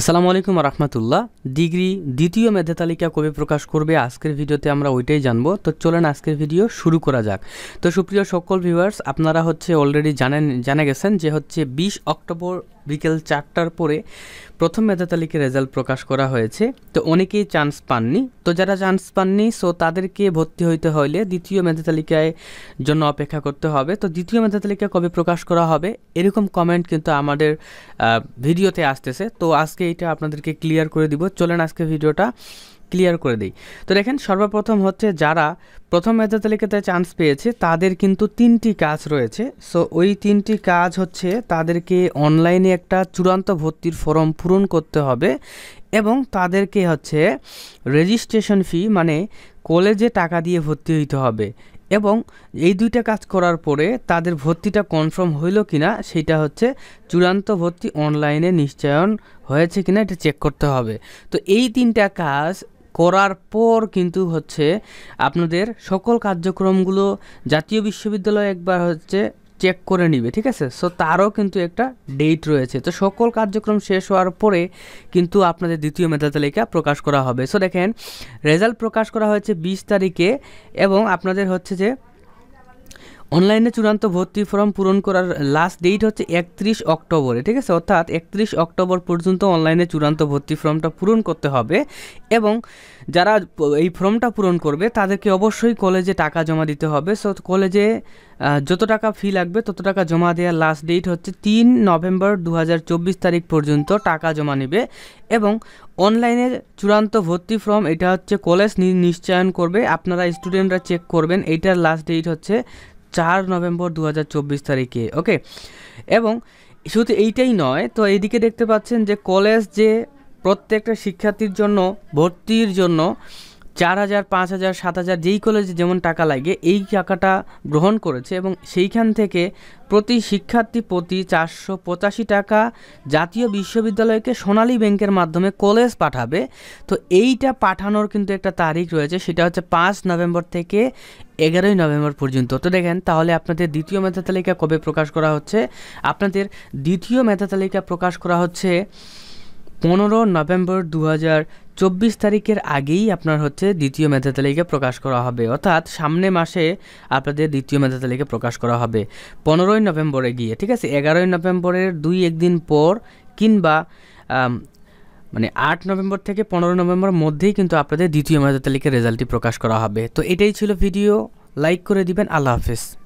আসসালামু আলাইকুম রহমতুল্লাহ ডিগ্রি দ্বিতীয় মেধা তালিকা কবে প্রকাশ করবে আজকের ভিডিওতে আমরা ওইটাই জানবো তো চলেন আজকের ভিডিও শুরু করা যাক তো সুপ্রিয় সকল ভিউয়ার্স আপনারা হচ্ছে অলরেডি জানেন জানে গেছেন যে হচ্ছে বিশ অক্টোবর বিকেল চারটার পরে প্রথম মেধা তালিকার রেজাল্ট প্রকাশ করা হয়েছে তো অনেকেই চান্স পাননি তো যারা চান্স পাননি সো তাদেরকে ভর্তি হইতে হলে দ্বিতীয় মেধা তালিকায় জন্য অপেক্ষা করতে হবে তো দ্বিতীয় মেধা তালিকা কবে প্রকাশ করা হবে এরকম কমেন্ট কিন্তু আমাদের ভিডিওতে আসতেছে তো আজকে এটা আপনাদেরকে ক্লিয়ার করে দিব চলেন আজকে ভিডিওটা ক্লিয়ার করে দিই তো দেখেন সর্বপ্রথম হচ্ছে যারা প্রথম মেধা তালিকাতে চান্স পেয়েছে তাদের কিন্তু তিনটি কাজ রয়েছে সো ওই তিনটি কাজ হচ্ছে তাদেরকে অনলাইনে একটা চূড়ান্ত ভর্তির ফর্ম পূরণ করতে হবে এবং তাদেরকে হচ্ছে রেজিস্ট্রেশন ফি মানে কলেজে টাকা দিয়ে ভর্তি হইতে হবে এবং এই দুইটা কাজ করার পরে তাদের ভর্তিটা কনফার্ম হইল কিনা সেটা হচ্ছে চূড়ান্ত ভর্তি অনলাইনে নিশ্চয়ন হয়েছে কিনা এটা চেক করতে হবে তো এই তিনটা কাজ করার পর কিন্তু হচ্ছে আপনাদের সকল কার্যক্রমগুলো জাতীয় বিশ্ববিদ্যালয় একবার হচ্ছে চেক করে নিবে ঠিক আছে সো তারও কিন্তু একটা ডেট রয়েছে তো সকল কার্যক্রম শেষ হওয়ার পরে কিন্তু আপনাদের দ্বিতীয় মেধা তালিকা প্রকাশ করা হবে সো দেখেন রেজাল্ট প্রকাশ করা হয়েছে বিশ তারিখে এবং আপনাদের হচ্ছে যে অনলাইনে চূড়ান্ত ভর্তি ফর্ম পূরণ করার লাস্ট ডেট হচ্ছে একত্রিশ অক্টোবরে ঠিক আছে অর্থাৎ একত্রিশ অক্টোবর পর্যন্ত অনলাইনে চূড়ান্ত ভর্তি ফর্মটা পূরণ করতে হবে এবং যারা এই ফর্মটা পূরণ করবে তাদেরকে অবশ্যই কলেজে টাকা জমা দিতে হবে সো কলেজে যত টাকা ফি লাগবে তত টাকা জমা দেওয়ার লাস্ট ডেট হচ্ছে তিন নভেম্বর দু তারিখ পর্যন্ত টাকা জমা নেবে এবং অনলাইনে চূড়ান্ত ভর্তি ফর্ম এটা হচ্ছে কলেজ নিশ্চয়ন করবে আপনারা স্টুডেন্টরা চেক করবেন এইটার লাস্ট ডেট হচ্ছে চার নভেম্বর দু তারিখে ওকে এবং শুধু এইটাই নয় তো এইদিকে দেখতে পাচ্ছেন যে কলেজ যে প্রত্যেকটা শিক্ষার্থীর জন্য ভর্তির জন্য চার হাজার পাঁচ হাজার সাত হাজার যেই কলেজে যেমন টাকা লাগে এই টাকাটা গ্রহণ করেছে এবং সেইখান থেকে প্রতি শিক্ষার্থী প্রতি চারশো পঁচাশি টাকা জাতীয় বিশ্ববিদ্যালয়কে সোনালী ব্যাংকের মাধ্যমে কলেজ পাঠাবে তো এইটা পাঠানোর কিন্তু একটা তারিখ রয়েছে সেটা হচ্ছে পাঁচ নভেম্বর থেকে এগারোই নভেম্বর পর্যন্ত তো দেখেন তাহলে আপনাদের দ্বিতীয় মেধা তালিকা কবে প্রকাশ করা হচ্ছে আপনাদের দ্বিতীয় মেধা তালিকা প্রকাশ করা হচ্ছে পনেরো নভেম্বর দু চব্বিশ তারিখের আগেই আপনার হচ্ছে দ্বিতীয় মেধা তালিকা প্রকাশ করা হবে অর্থাৎ সামনে মাসে আপনাদের দ্বিতীয় মেধা তালিকা প্রকাশ করা হবে পনেরোই নভেম্বরে গিয়ে ঠিক আছে এগারোই নভেম্বরের দুই একদিন পর কিংবা মানে আট নভেম্বর থেকে পনেরো নভেম্বর মধ্যেই কিন্তু আপনাদের দ্বিতীয় মেধা তালিকার রেজাল্টটি প্রকাশ করা হবে তো এটাই ছিল ভিডিও লাইক করে দিবেন আল্লাহ হাফেজ